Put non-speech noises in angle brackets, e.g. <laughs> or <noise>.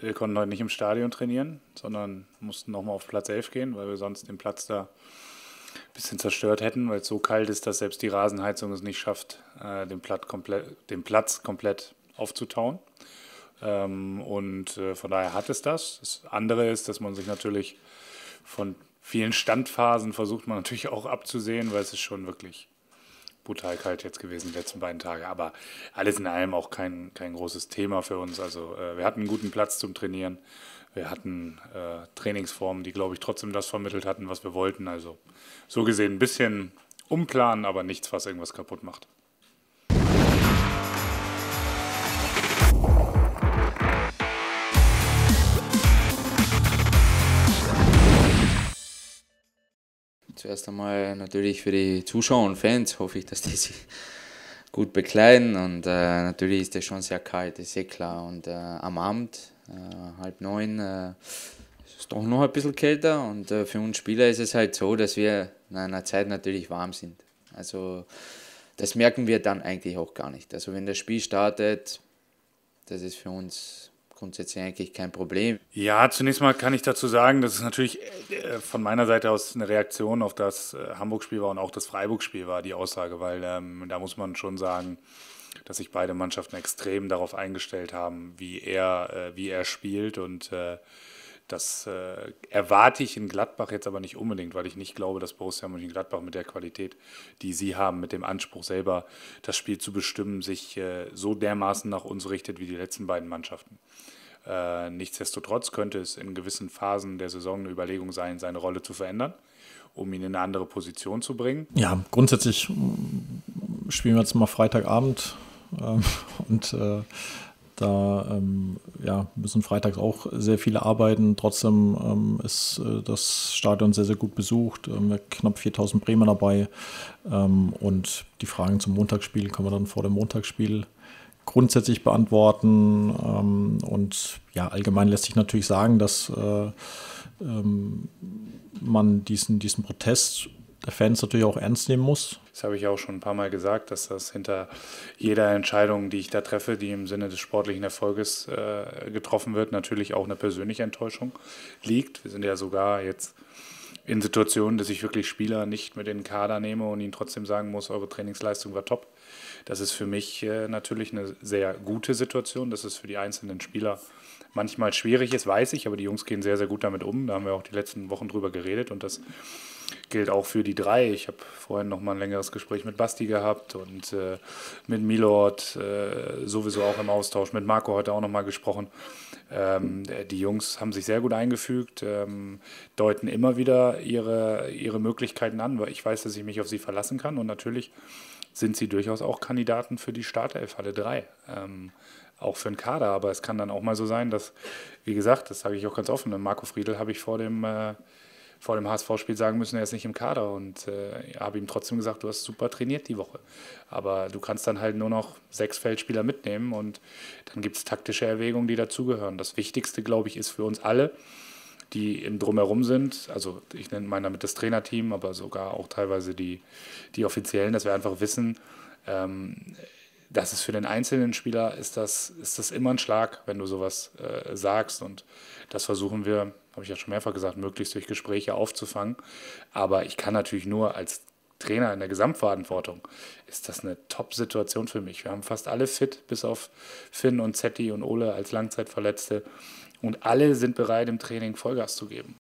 Wir konnten heute nicht im Stadion trainieren, sondern mussten nochmal auf Platz 11 gehen, weil wir sonst den Platz da ein bisschen zerstört hätten, weil es so kalt ist, dass selbst die Rasenheizung es nicht schafft, äh, den, Platz komplett, den Platz komplett aufzutauen. Ähm, und äh, von daher hat es das. Das andere ist, dass man sich natürlich von vielen Standphasen versucht man natürlich auch abzusehen, weil es ist schon wirklich brutal kalt jetzt gewesen, die letzten beiden Tage. Aber alles in allem auch kein, kein großes Thema für uns. Also äh, wir hatten einen guten Platz zum Trainieren. Wir hatten äh, Trainingsformen, die, glaube ich, trotzdem das vermittelt hatten, was wir wollten. Also so gesehen ein bisschen umplanen, aber nichts, was irgendwas kaputt macht. zuerst einmal natürlich für die Zuschauer und Fans hoffe ich, dass die sich gut bekleiden. Und äh, natürlich ist es schon sehr kalt, ist eh klar. Und äh, am Abend, äh, halb neun, äh, ist es doch noch ein bisschen kälter. Und äh, für uns Spieler ist es halt so, dass wir in einer Zeit natürlich warm sind. Also das merken wir dann eigentlich auch gar nicht. Also wenn das Spiel startet, das ist für uns grundsätzlich eigentlich kein Problem. Ja, zunächst mal kann ich dazu sagen, dass es natürlich äh, äh, von meiner Seite aus eine Reaktion auf das äh, Hamburg-Spiel war und auch das Freiburg-Spiel war, die Aussage, weil ähm, da muss man schon sagen, dass sich beide Mannschaften extrem darauf eingestellt haben, wie er, äh, wie er spielt und äh, das äh, erwarte ich in Gladbach jetzt aber nicht unbedingt, weil ich nicht glaube, dass Borussia Mönchengladbach mit der Qualität, die sie haben, mit dem Anspruch selber das Spiel zu bestimmen, sich äh, so dermaßen nach uns richtet wie die letzten beiden Mannschaften. Äh, nichtsdestotrotz könnte es in gewissen Phasen der Saison eine Überlegung sein, seine Rolle zu verändern, um ihn in eine andere Position zu bringen. Ja, grundsätzlich äh, spielen wir jetzt mal Freitagabend ähm, <laughs> und äh, da ähm, ja, müssen freitags auch sehr viele arbeiten. Trotzdem ähm, ist äh, das Stadion sehr, sehr gut besucht. Ähm, knapp 4000 Bremer dabei. Ähm, und die Fragen zum Montagsspiel können wir dann vor dem Montagsspiel grundsätzlich beantworten. Ähm, und ja, allgemein lässt sich natürlich sagen, dass äh, ähm, man diesen, diesen Protest der Fans natürlich auch ernst nehmen muss. Das habe ich auch schon ein paar Mal gesagt, dass das hinter jeder Entscheidung, die ich da treffe, die im Sinne des sportlichen Erfolges äh, getroffen wird, natürlich auch eine persönliche Enttäuschung liegt. Wir sind ja sogar jetzt in Situationen, dass ich wirklich Spieler nicht mit in den Kader nehme und ihnen trotzdem sagen muss, eure Trainingsleistung war top. Das ist für mich äh, natürlich eine sehr gute Situation. dass es für die einzelnen Spieler manchmal schwierig ist, weiß ich, aber die Jungs gehen sehr, sehr gut damit um. Da haben wir auch die letzten Wochen drüber geredet und das gilt auch für die drei. Ich habe vorhin noch mal ein längeres Gespräch mit Basti gehabt und äh, mit Milord äh, sowieso auch im Austausch, mit Marco heute auch noch mal gesprochen. Ähm, die Jungs haben sich sehr gut eingefügt, ähm, deuten immer wieder ihre, ihre Möglichkeiten an, weil ich weiß, dass ich mich auf sie verlassen kann und natürlich sind sie durchaus auch Kandidaten für die Startelf, alle drei. Ähm, auch für einen Kader, aber es kann dann auch mal so sein, dass, wie gesagt, das sage ich auch ganz offen, Marco Friedel habe ich vor dem äh, vor dem HSV-Spiel sagen müssen, er ist nicht im Kader. Und äh, habe ihm trotzdem gesagt, du hast super trainiert die Woche. Aber du kannst dann halt nur noch sechs Feldspieler mitnehmen und dann gibt es taktische Erwägungen, die dazugehören. Das Wichtigste, glaube ich, ist für uns alle, die im Drumherum sind, also ich nenne meine damit das Trainerteam, aber sogar auch teilweise die, die Offiziellen, dass wir einfach wissen, ähm, das ist für den einzelnen Spieler ist das, ist das immer ein Schlag, wenn du sowas äh, sagst. Und das versuchen wir, habe ich ja schon mehrfach gesagt, möglichst durch Gespräche aufzufangen. Aber ich kann natürlich nur als Trainer in der Gesamtverantwortung, ist das eine Top-Situation für mich. Wir haben fast alle fit, bis auf Finn und Zetti und Ole als Langzeitverletzte. Und alle sind bereit, im Training Vollgas zu geben.